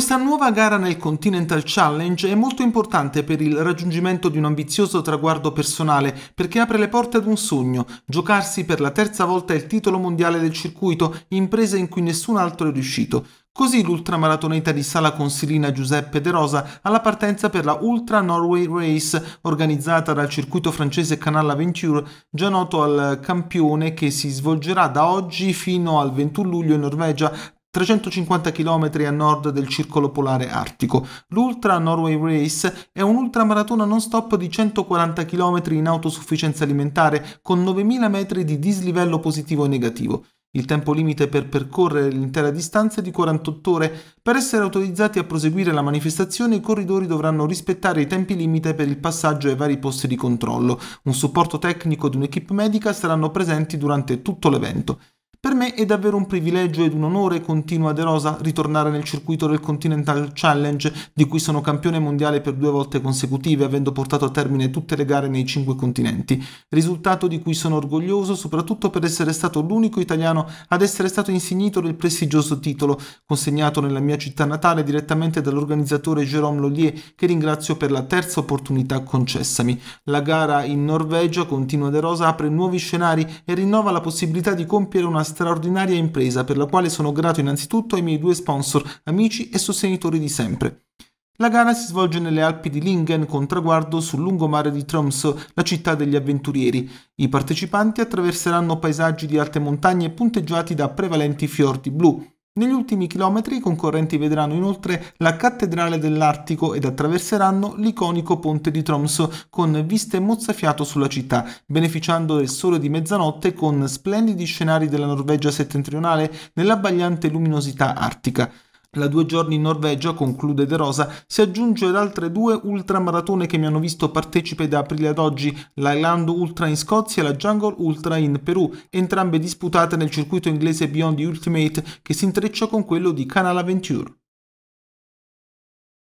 Questa nuova gara nel Continental Challenge è molto importante per il raggiungimento di un ambizioso traguardo personale perché apre le porte ad un sogno, giocarsi per la terza volta il titolo mondiale del circuito, impresa in cui nessun altro è riuscito. Così l'ultramaratoneta di Sala Consilina Giuseppe De Rosa alla partenza per la Ultra Norway Race organizzata dal circuito francese Canal Aventure, già noto al campione che si svolgerà da oggi fino al 21 luglio in Norvegia 350 km a nord del circolo polare artico. L'Ultra Norway Race è un'ultramaratona non stop di 140 km in autosufficienza alimentare con 9000 metri di dislivello positivo e negativo. Il tempo limite per percorrere l'intera distanza è di 48 ore. Per essere autorizzati a proseguire la manifestazione i corridori dovranno rispettare i tempi limite per il passaggio ai vari posti di controllo. Un supporto tecnico ed un'equipe medica saranno presenti durante tutto l'evento. Per me è davvero un privilegio ed un onore, continua De Rosa, ritornare nel circuito del Continental Challenge, di cui sono campione mondiale per due volte consecutive, avendo portato a termine tutte le gare nei cinque continenti. Risultato di cui sono orgoglioso, soprattutto per essere stato l'unico italiano ad essere stato insignito del prestigioso titolo, consegnato nella mia città natale direttamente dall'organizzatore Jérôme Lollier, che ringrazio per la terza opportunità concessami. La gara in Norvegia, continua De Rosa, apre nuovi scenari e rinnova la possibilità di compiere una straordinaria impresa per la quale sono grato innanzitutto ai miei due sponsor, amici e sostenitori di sempre. La gara si svolge nelle Alpi di Lingen con traguardo sul lungomare di Tromsø, la città degli avventurieri. I partecipanti attraverseranno paesaggi di alte montagne punteggiati da prevalenti fiordi blu. Negli ultimi chilometri i concorrenti vedranno inoltre la Cattedrale dell'Artico ed attraverseranno l'iconico ponte di Tromso con viste mozzafiato sulla città, beneficiando del sole di mezzanotte con splendidi scenari della Norvegia settentrionale nell'abbagliante luminosità artica. La due giorni in Norvegia, conclude De Rosa, si aggiunge ad altre due ultramaratone che mi hanno visto partecipe da aprile ad oggi, l'Highland Ultra in Scozia e la Jungle Ultra in Perù, entrambe disputate nel circuito inglese Beyond the Ultimate che si intreccia con quello di Canal Aventure.